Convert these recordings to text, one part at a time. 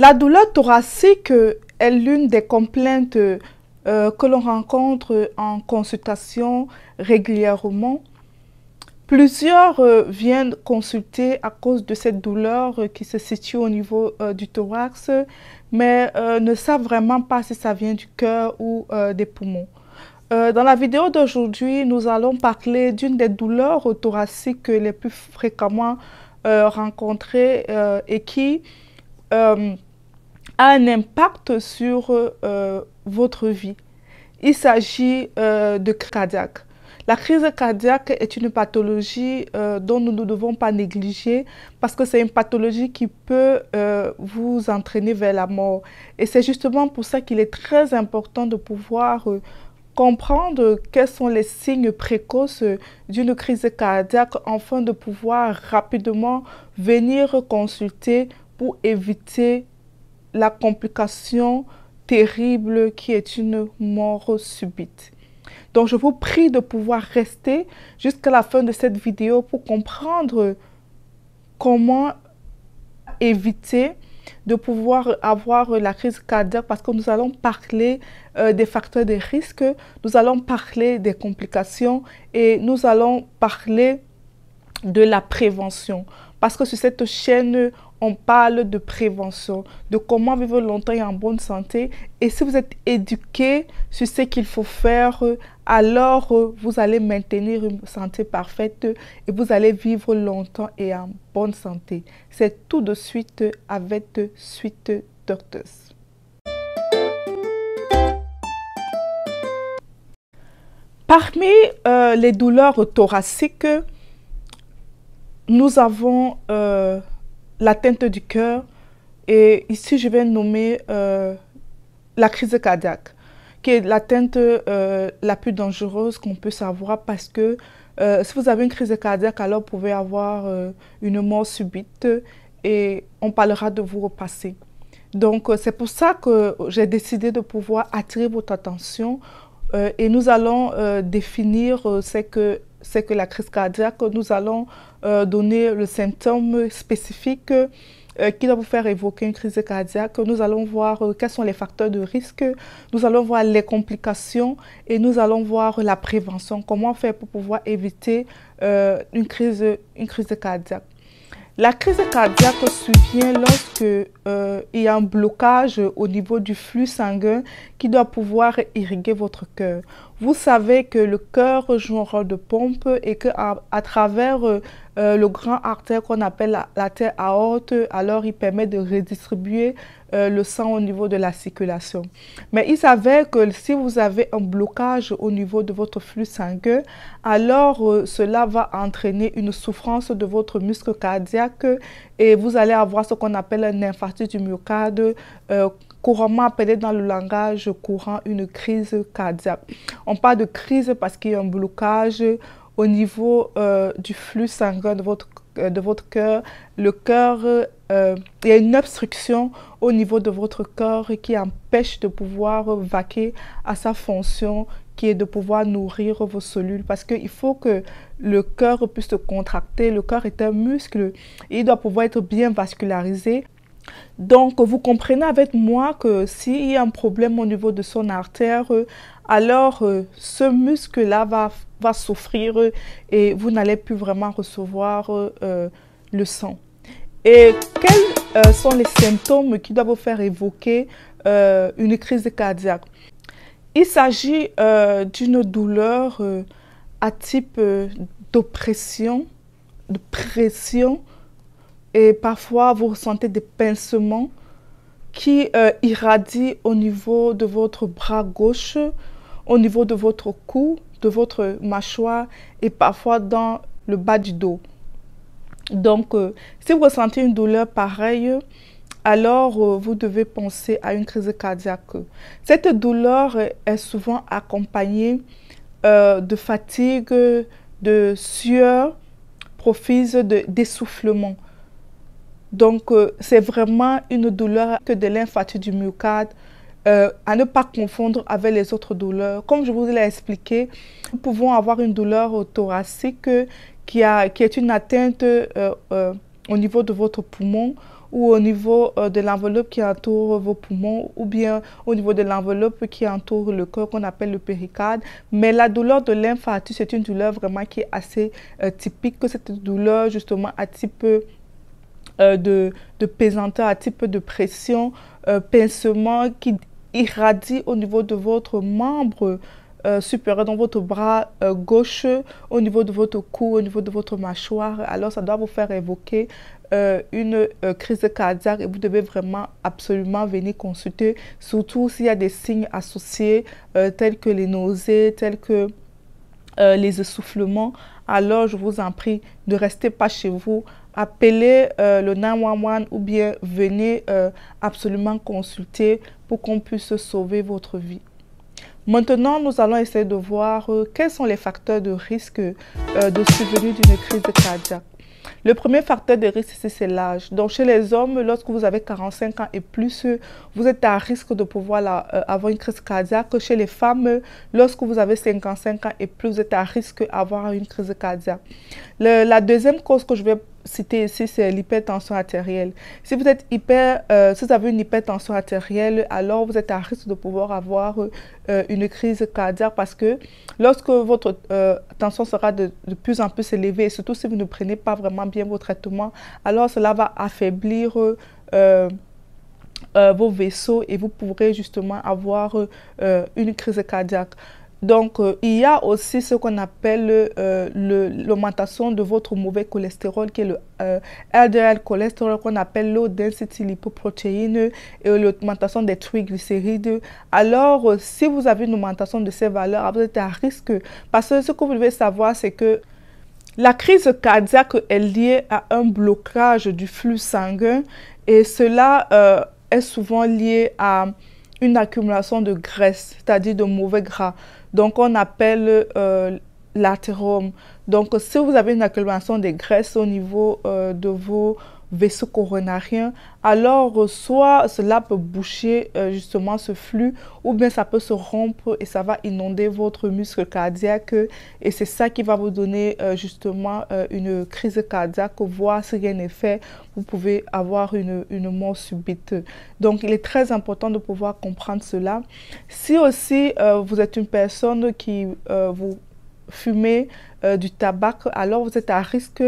La douleur thoracique est l'une des complaintes euh, que l'on rencontre en consultation régulièrement. Plusieurs euh, viennent consulter à cause de cette douleur qui se situe au niveau euh, du thorax, mais ne savent vraiment pas si ça vient du cœur ou des poumons. dans la vidéo d'aujourd'hui, nous allons parler d'une des douleurs thoraciques les plus fréquemment rencontrées et qui un impact sur euh, votre vie. Il s'agit euh, de de cardiaque. La crise cardiaque est une pathologie euh, dont nous ne devons pas négliger parce que c'est une pathologie qui peut vous entraîner vers la mort. Et c'est justement pour ça qu'il est très important de pouvoir comprendre quels sont les signes précoces d'une crise cardiaque afin de pouvoir rapidement venir consulter pour éviter la complication terrible qui est une mort subite. Donc je vous prie de pouvoir rester jusqu'à la fin de cette vidéo pour comprendre comment éviter de pouvoir avoir la crise cardiaque parce que nous allons parler euh, des facteurs de risque, nous allons parler des complications et nous allons parler de la prévention. Parce que sur cette chaîne, on parle de prévention, de comment vivre longtemps et en bonne santé. Et si vous êtes éduqué sur ce qu'il faut faire, alors euh, vous allez maintenir une santé parfaite et vous allez vivre longtemps et en bonne santé. C'est tout de suite avec Suite Doctors. Parmi euh, les douleurs thoraciques, nous avons... Euh, l'atteinte du cœur. Et ici, je vais nommer euh, la crise cardiaque, qui est l'atteinte euh, la plus dangereuse qu'on peut savoir parce que euh, si vous avez une crise cardiaque, alors vous pouvez avoir une mort subite et on parlera de vous repasser. Donc, c'est pour ça que j'ai décidé de pouvoir attirer votre attention et nous allons définir ce que c'est que la crise cardiaque, nous allons euh, donner le symptôme spécifique euh, qui va vous faire évoquer une crise cardiaque. Nous allons voir euh, quels sont les facteurs de risque, nous allons voir les complications et nous allons voir la prévention, comment faire pour pouvoir éviter une, crise, une crise cardiaque. La crise cardiaque survient lorsque euh, il y a un blocage au niveau du flux sanguin qui doit pouvoir irriguer votre cœur. Vous savez que le cœur joue un rôle de pompe et que à, travers euh, euh, le grand artère qu'on appelle la, terre aorte, alors il permet de redistribuer euh, le sang au niveau de la circulation. Mais il s'avère que si vous avez un blocage au niveau de votre flux sanguin, alors euh, cela va entraîner une souffrance de votre muscle cardiaque et vous allez avoir ce qu'on appelle un infarctus du myocarde couramment appelé dans le langage courant une crise cardiaque. On parle de crise parce qu'il y a un blocage au niveau euh, du flux sanguin de votre, euh, de votre cœur. Le cœur, euh, il y a une obstruction au niveau de votre corps qui empêche de pouvoir vaquer à sa fonction qui est de pouvoir nourrir vos cellules parce qu'il faut que le cœur puisse se contracter. Le cœur est un muscle. Et il doit pouvoir être bien vascularisé donc, vous comprenez avec moi que s'il y a un problème au niveau de son artère, alors euh, ce muscle-là va, va souffrir euh, et vous n'allez plus vraiment recevoir euh, le sang. Et quels sont les symptômes qui doivent vous faire évoquer une crise cardiaque Il s'agit d'une douleur à type d'oppression, de pression, et parfois vous ressentez des pincements qui irradient au niveau de votre bras gauche, au niveau de votre cou, de votre mâchoire et parfois dans le bas du dos. Donc, euh, si vous ressentez une douleur pareille, alors euh, vous devez penser à une crise cardiaque. Cette douleur est souvent accompagnée euh, de fatigue, de sueur, de d'essoufflement. Donc, c'est vraiment une douleur que de l'infarctus du myocarde euh, à ne pas confondre avec les autres douleurs. Comme je vous l'ai expliqué, nous pouvons avoir une douleur thoracique qui, a, qui est une atteinte euh, euh, au niveau de votre poumon ou au niveau de l'enveloppe qui entoure vos poumons ou bien au niveau de l'enveloppe qui entoure le corps qu'on appelle le péricarde. Mais la douleur de l'infarctus, c'est une douleur vraiment qui est assez typique, cette douleur justement à type euh, de, pesanteur, à type de pression, euh, pincement qui irradie au niveau de votre membre euh, supérieur, dans votre bras gauche, au niveau de votre cou, au niveau de votre mâchoire. Alors ça doit vous faire évoquer une crise cardiaque et vous devez vraiment absolument venir consulter, surtout s'il y a des signes associés tels que les nausées, tels que les essoufflements. Alors, je vous en prie, ne restez pas chez vous appelez euh, le 911 ou bien venez euh, absolument consulter pour qu'on puisse sauver votre vie. Maintenant, nous allons essayer de voir euh, quels sont les facteurs de risque de survenue d'une crise cardiaque. Le premier facteur de risque c'est l'âge. Donc, chez les hommes, lorsque vous avez 45 ans et plus, vous êtes à risque de pouvoir avoir une crise cardiaque. Chez les femmes, lorsque vous avez 55 ans et plus, vous êtes à risque d'avoir une crise cardiaque. la deuxième cause que je vais citer ici, c'est l'hypertension artérielle. Si vous êtes hyper, euh, si vous avez une hypertension artérielle, alors vous êtes à risque de pouvoir avoir euh, une crise cardiaque parce que lorsque votre euh, tension sera de, de, plus en plus élevée, et surtout si vous ne prenez pas vraiment bien vos traitements, alors cela va affaiblir vos vaisseaux et vous pourrez justement avoir une crise cardiaque. Donc, euh, il y a aussi ce qu'on appelle euh, l'augmentation de votre mauvais cholestérol, qui est le LDL euh, cholestérol, qu'on appelle low density lipoprotéine, et l'augmentation des triglycérides. Alors, si vous avez une augmentation de ces valeurs, vous êtes à risque. Parce que ce que vous devez savoir, c'est que la crise cardiaque est liée à un blocage du flux sanguin, et cela est souvent lié à une accumulation de graisse, c'est-à-dire de mauvais gras. Donc, on appelle euh, l'athérome Donc, si vous avez une accumulation des graisses au niveau euh, de vos vaisseau coronarien, alors euh, soit cela peut boucher euh, justement ce flux, ou bien ça peut se rompre et ça va inonder votre muscle cardiaque, et c'est ça qui va vous donner euh, justement une crise cardiaque, voire si rien n'est fait, vous pouvez avoir une, une, mort subite. Donc il est très important de pouvoir comprendre cela. Si aussi vous êtes une personne qui vous fumez du tabac, alors vous êtes à risque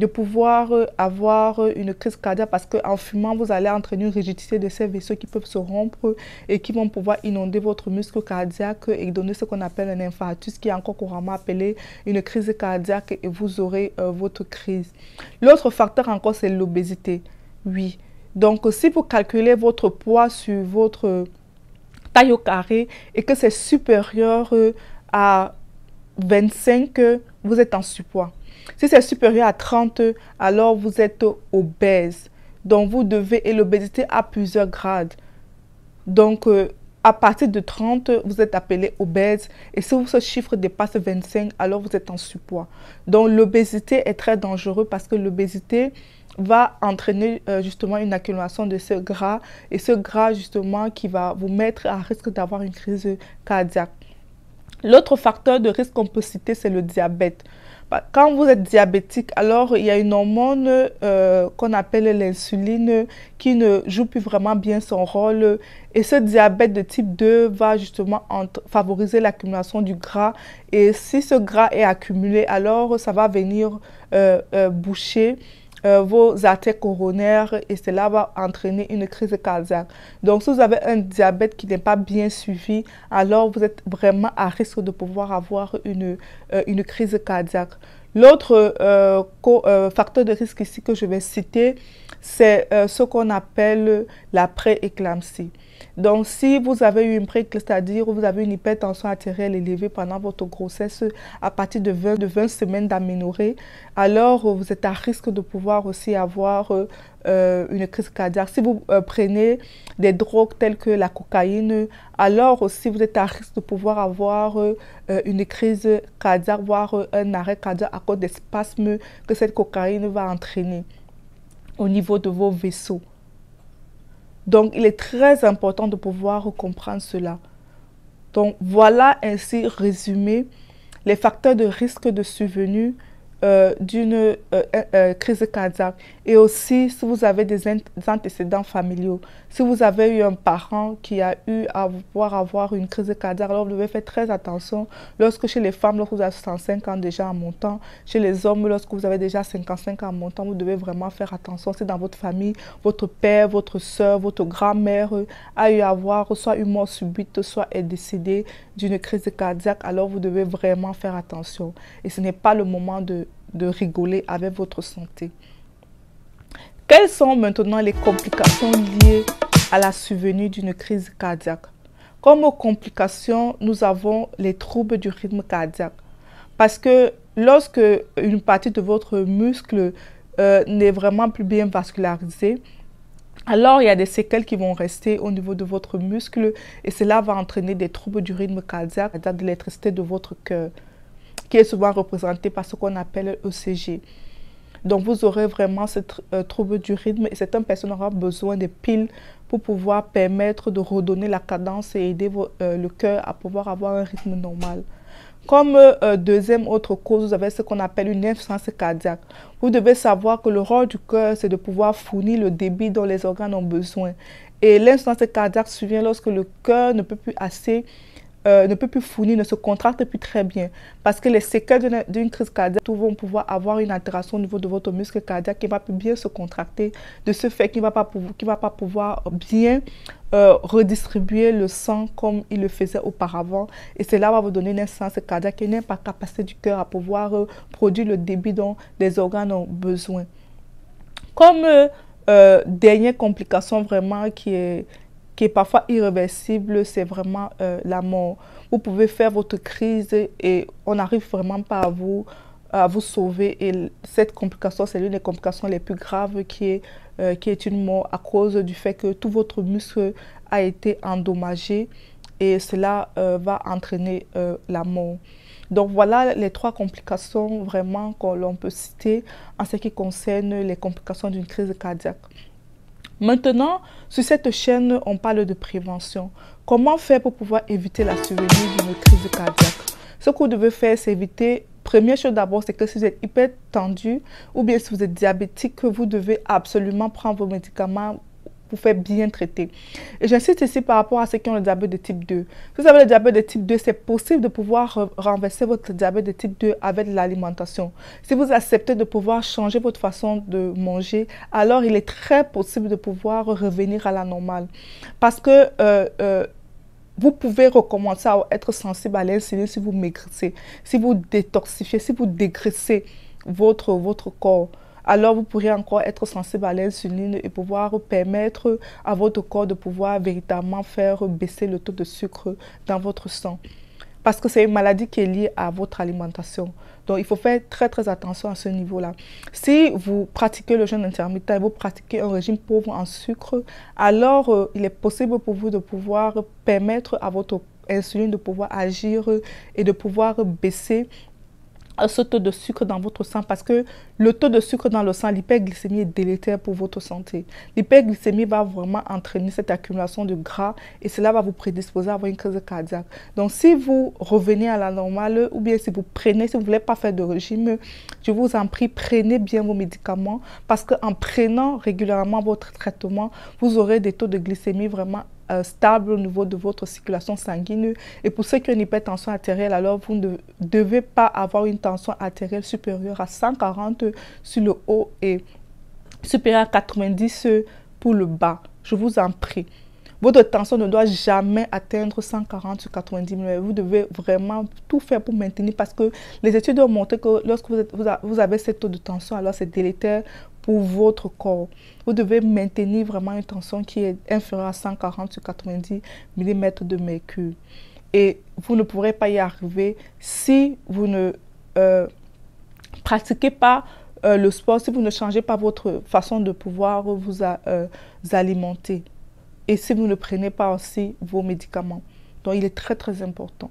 de pouvoir euh, avoir euh, une crise cardiaque parce qu'en fumant, vous allez entraîner une rigidité de ces vaisseaux qui peuvent se rompre et qui vont pouvoir inonder votre muscle cardiaque et donner ce qu'on appelle un infarctus qui est encore couramment appelé une crise cardiaque et vous aurez euh, votre crise. L'autre facteur encore, c'est l'obésité. Oui. Donc, si vous calculez votre poids sur votre taille au carré et que c'est supérieur à 25, vous êtes en surpoids. Si c'est supérieur à 30, alors vous êtes obèse. Donc vous devez, et l'obésité a plusieurs grades. Donc euh, à partir de 30, vous êtes appelé obèse. Et si ce chiffre dépasse 25, alors vous êtes en surpoids. Donc l'obésité est très dangereuse parce que l'obésité va entraîner euh, justement une accumulation de ce gras et ce gras justement qui va vous mettre à risque d'avoir une crise cardiaque. L'autre facteur de risque qu'on peut citer, c'est le diabète quand vous êtes diabétique, alors il y a une hormone euh, qu'on appelle l'insuline qui ne joue plus vraiment bien son rôle. Et ce diabète de type 2 va justement entre, favoriser l'accumulation du gras. Et si ce gras est accumulé, alors ça va venir euh, euh, boucher euh, vos artères coronaires et cela va entraîner une crise cardiaque. Donc, si vous avez un diabète qui n'est pas bien suivi, alors vous êtes vraiment à risque de pouvoir avoir une, euh, une crise cardiaque. L'autre euh, facteur de risque ici que je vais citer, c'est ce qu'on appelle la prééclampsie. Donc, si vous avez eu une crise, c'est-à-dire vous avez une hypertension artérielle élevée pendant votre grossesse à partir de 20, de 20 semaines d'aménorrhée, alors euh, vous êtes à risque de pouvoir aussi avoir euh, euh, une crise cardiaque. Si vous prenez des drogues telles que la cocaïne, alors aussi vous êtes à risque de pouvoir avoir une crise cardiaque, voire un arrêt cardiaque à cause des spasmes que cette cocaïne va entraîner au niveau de vos vaisseaux. Donc, il est très important de pouvoir comprendre cela. Donc, voilà ainsi résumé les facteurs de risque de survenue euh, d'une euh, euh, crise cardiaque. Et aussi, si vous avez des, antécédents familiaux, si vous avez eu un parent qui a eu à pouvoir avoir une crise cardiaque, alors vous devez faire très attention. Lorsque chez les femmes, lorsque vous avez 65 ans déjà en montant, chez les hommes, lorsque vous avez déjà 55 ans en montant, vous devez vraiment faire attention. Si dans votre famille, votre père, votre soeur, votre grand-mère a eu à avoir soit une mort subite, soit est décédé d'une crise cardiaque, alors vous devez vraiment faire attention. Et ce n'est pas le moment de de rigoler avec votre santé. Quelles sont maintenant les complications liées à la survenue d'une crise cardiaque Comme aux complications, nous avons les troubles du rythme cardiaque. Parce que lorsque une partie de votre muscle euh, n'est vraiment plus bien vascularisée, alors il y a des séquelles qui vont rester au niveau de votre muscle et cela va entraîner des troubles du rythme cardiaque, c'est-à-dire de l'électricité de votre cœur qui est souvent représenté par ce qu'on appelle ECG. Donc, vous aurez vraiment ce euh, trouble du rythme et certaines personnes auront besoin de piles pour pouvoir permettre de redonner la cadence et aider euh, le cœur à pouvoir avoir un rythme normal. Comme euh, deuxième autre cause, vous avez ce qu'on appelle une insuffisance cardiaque. Vous devez savoir que le rôle du cœur, c'est de pouvoir fournir le débit dont les organes ont besoin. Et l'insuffisance cardiaque survient lorsque le cœur ne peut plus assez euh, ne peut plus fournir, ne se contracte plus très bien. Parce que les séquelles d'une crise cardiaque tout vont pouvoir avoir une altération au niveau de votre muscle cardiaque qui va plus bien se contracter. De ce fait, qui ne va, pas pouvoir, va pas pouvoir bien euh, redistribuer le sang comme il le faisait auparavant. Et cela va vous donner une insuffisance cardiaque qui n'est pas capacité du cœur à pouvoir euh, produire le débit dont les organes ont besoin. Comme dernière complication vraiment qui est qui est parfois irréversible, c'est vraiment euh, la mort. Vous pouvez faire votre crise et on n'arrive vraiment pas à vous, à vous sauver. Et cette complication, c'est l'une des complications les plus graves qui est, euh, qui est une mort à cause du fait que tout votre muscle a été endommagé et cela euh, va entraîner la mort. Donc voilà les trois complications vraiment que l'on peut citer en ce qui concerne les complications d'une crise cardiaque. Maintenant, sur cette chaîne, on parle de prévention. Comment faire pour pouvoir éviter la survenue d'une crise cardiaque Ce que vous devez faire, c'est éviter Première chose d'abord, c'est que si vous êtes hyper tendu ou bien si vous êtes diabétique, que vous devez absolument prendre vos médicaments vous faire bien traiter. Et j'insiste ici par rapport à ceux qui ont le diabète de type 2. Si vous avez le diabète de type 2, c'est possible de pouvoir renverser votre diabète de type 2 avec l'alimentation. Si vous acceptez de pouvoir changer votre façon de manger, alors il est très possible de pouvoir revenir à la normale. Parce que... Euh, euh, vous pouvez recommencer à être sensible à l'insuline si vous maigrissez, si vous détoxifiez, si vous dégraissez votre, votre corps alors vous pourrez encore être sensible à l'insuline et pouvoir permettre à votre corps de pouvoir véritablement faire baisser le taux de sucre dans votre sang. Parce que c'est une maladie qui est liée à votre alimentation. Donc, il faut faire très, très attention à ce niveau-là. Si vous pratiquez le jeûne intermittent et vous pratiquez un régime pauvre en sucre, alors euh, il est possible pour vous de pouvoir permettre à votre insuline de pouvoir agir et de pouvoir baisser ce taux de sucre dans votre sang parce que le taux de sucre dans le sang, l'hyperglycémie est délétère pour votre santé. L'hyperglycémie va vraiment entraîner cette accumulation de gras et cela va vous prédisposer à avoir une crise cardiaque. Donc si vous revenez à la normale ou bien si vous prenez, si vous ne voulez pas faire de régime, je vous en prie, prenez bien vos médicaments parce qu'en prenant régulièrement votre traitement, vous aurez des taux de glycémie vraiment euh, stable au niveau de votre circulation sanguine. Et pour ceux qui ont une hypertension artérielle, alors vous ne devez pas avoir une tension artérielle supérieure à 140 sur le haut et supérieure à 90 pour le bas. Je vous en prie. Votre tension ne doit jamais atteindre 140 sur 90 mais Vous devez vraiment tout faire pour maintenir parce que les études ont montré que lorsque vous, vous, avez ce taux de tension, alors c'est délétère pour votre corps. Vous devez maintenir vraiment une tension qui est inférieure à 140 sur 90 mm de mercure. Et vous ne pourrez pas y arriver si vous ne euh, pratiquez pas euh, le sport, si vous ne changez pas votre façon de pouvoir vous, vous euh, alimenter. Et si vous ne prenez pas aussi vos médicaments. Donc, il est très, très important.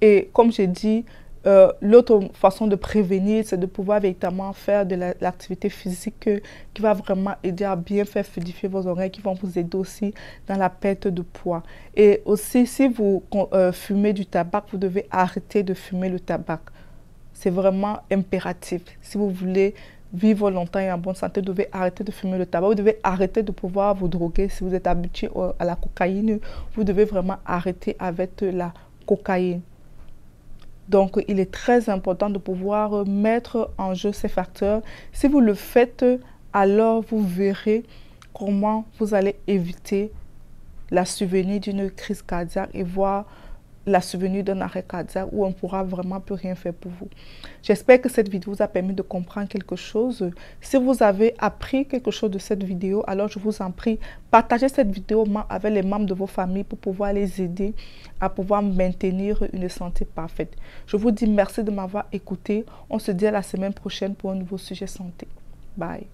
Et comme j'ai dit, euh, l'autre façon de prévenir, c'est de pouvoir véritablement faire de l'activité physique qui va vraiment aider à bien faire fluidifier vos oreilles, qui vont vous aider aussi dans la perte de poids. Et aussi, si vous euh, fumez du tabac, vous devez arrêter de fumer le tabac. C'est vraiment impératif. Si vous voulez vivre longtemps et en bonne santé, vous devez arrêter de fumer le tabac, vous devez arrêter de pouvoir vous droguer. Si vous êtes habitué à la cocaïne, vous devez vraiment arrêter avec la cocaïne. Donc, il est très important de pouvoir mettre en jeu ces facteurs. Si vous le faites, alors vous verrez comment vous allez éviter la survenue d'une crise cardiaque et voir la survenue d'un arrêt cardiaque où on ne pourra vraiment plus rien faire pour vous. J'espère que cette vidéo vous a permis de comprendre quelque chose. Si vous avez appris quelque chose de cette vidéo, alors je vous en prie, partagez cette vidéo avec les membres de vos familles pour pouvoir les aider à pouvoir maintenir une santé parfaite. Je vous dis merci de m'avoir écouté. On se dit à la semaine prochaine pour un nouveau sujet santé. Bye.